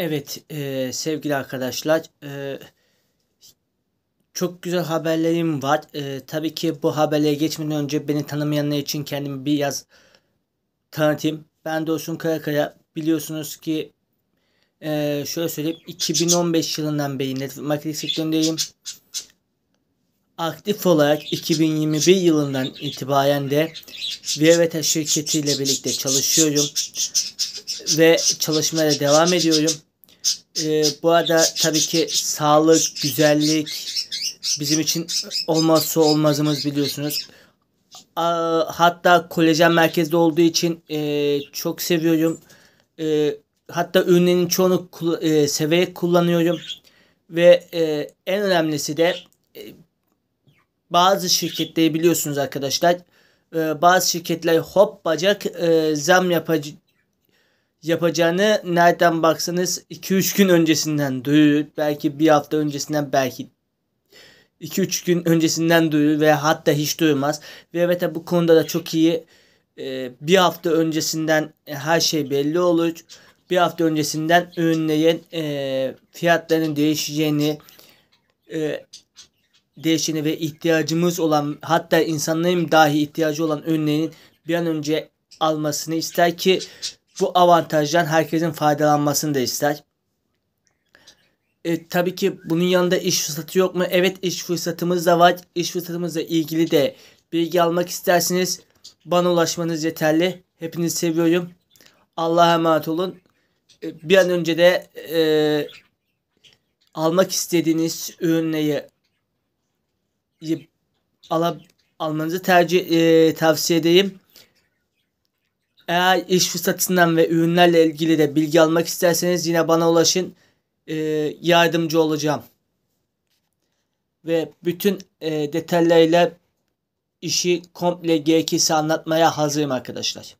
Evet e, sevgili arkadaşlar e, çok güzel haberlerim var. E, tabii ki bu haberlere geçmeden önce beni tanımayanlar için kendimi biraz tanıtayım. Ben Dursun Karakaya biliyorsunuz ki e, şöyle söyleyeyim 2015 yılından beri network marketing sektöründeyim. Aktif olarak 2021 yılından itibaren de Viveta şirketiyle birlikte çalışıyorum ve çalışmaya devam ediyorum. Ee, bu arada tabii ki sağlık, güzellik bizim için olmazsa olmazımız biliyorsunuz. A, hatta kolajen merkezde olduğu için e, çok seviyorum. E, hatta ürünlerin çoğunu e, severek kullanıyorum. Ve e, en önemlisi de e, bazı şirketleri biliyorsunuz arkadaşlar. E, bazı şirketler hop bacak e, zam yapacak yapacağını nereden baksanız 2-3 gün öncesinden duyur. Belki bir hafta öncesinden belki 2-3 gün öncesinden duyur ve hatta hiç duymaz. Ve Vevete bu konuda da çok iyi. E, bir hafta öncesinden e, her şey belli olur. Bir hafta öncesinden ürünlerin e, fiyatlarının değişeceğini e, değişeni ve ihtiyacımız olan hatta insanların dahi ihtiyacı olan ürünlerin bir an önce almasını ister ki bu avantajdan herkesin faydalanmasını da ister. E, tabii ki bunun yanında iş fırsatı yok mu? Evet iş fırsatımız da var. İş fırsatımızla ilgili de bilgi almak isterseniz bana ulaşmanız yeterli. Hepinizi seviyorum. Allah'a emanet olun. E, bir an önce de e, almak istediğiniz ürünleri alab, almanızı tercih e, tavsiye edeyim. Eğer iş fırsatından ve ürünlerle ilgili de bilgi almak isterseniz yine bana ulaşın. E, yardımcı olacağım. Ve bütün e, detaylarıyla işi komple gerekirse anlatmaya hazırım arkadaşlar.